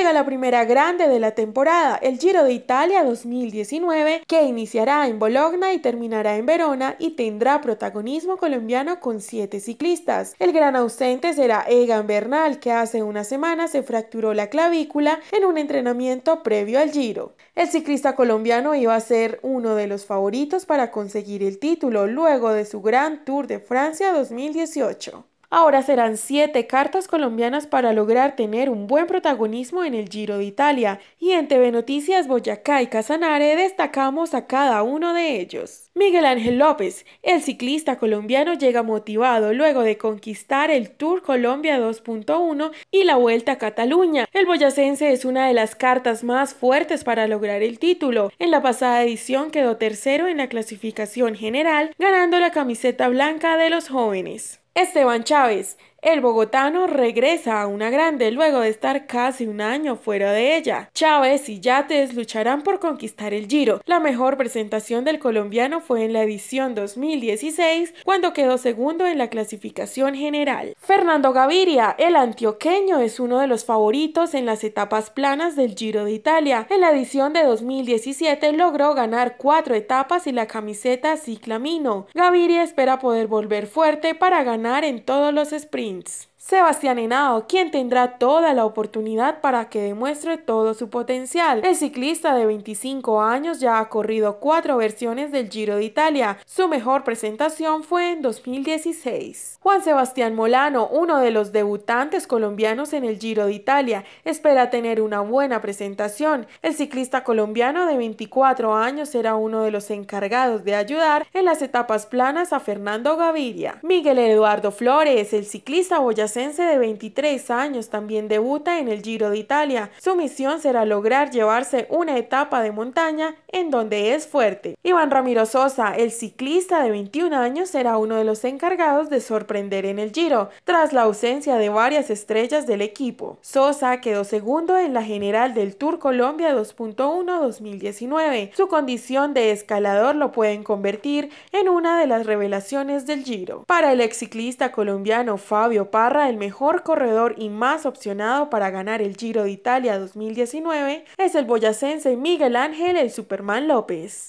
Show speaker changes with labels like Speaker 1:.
Speaker 1: llega la primera grande de la temporada, el Giro de Italia 2019, que iniciará en Bologna y terminará en Verona y tendrá protagonismo colombiano con siete ciclistas. El gran ausente será Egan Bernal, que hace una semana se fracturó la clavícula en un entrenamiento previo al Giro. El ciclista colombiano iba a ser uno de los favoritos para conseguir el título luego de su Gran Tour de Francia 2018. Ahora serán siete cartas colombianas para lograr tener un buen protagonismo en el Giro de Italia y en TV Noticias Boyacá y Casanare destacamos a cada uno de ellos. Miguel Ángel López, el ciclista colombiano llega motivado luego de conquistar el Tour Colombia 2.1 y la Vuelta a Cataluña. El boyacense es una de las cartas más fuertes para lograr el título. En la pasada edición quedó tercero en la clasificación general, ganando la camiseta blanca de los jóvenes. Esteban Chávez, el bogotano regresa a una grande luego de estar casi un año fuera de ella. Chávez y Yates lucharán por conquistar el Giro. La mejor presentación del colombiano fue en la edición 2016, cuando quedó segundo en la clasificación general. Fernando Gaviria, el antioqueño, es uno de los favoritos en las etapas planas del Giro de Italia. En la edición de 2017 logró ganar cuatro etapas y la camiseta Ciclamino. Gaviria espera poder volver fuerte para ganar en todos los sprints. minds. Sebastián Henao, quien tendrá toda la oportunidad para que demuestre todo su potencial. El ciclista de 25 años ya ha corrido cuatro versiones del Giro de Italia. Su mejor presentación fue en 2016. Juan Sebastián Molano, uno de los debutantes colombianos en el Giro de Italia, espera tener una buena presentación. El ciclista colombiano de 24 años será uno de los encargados de ayudar en las etapas planas a Fernando Gaviria. Miguel Eduardo Flores, el ciclista boyacense de 23 años también debuta en el Giro de Italia. Su misión será lograr llevarse una etapa de montaña en donde es fuerte. Iván Ramiro Sosa, el ciclista de 21 años, será uno de los encargados de sorprender en el Giro, tras la ausencia de varias estrellas del equipo. Sosa quedó segundo en la general del Tour Colombia 2.1 2019. Su condición de escalador lo pueden convertir en una de las revelaciones del Giro. Para el exciclista colombiano Fabio Parra, el mejor corredor y más opcionado para ganar el Giro de Italia 2019 es el boyacense Miguel Ángel el Superman López.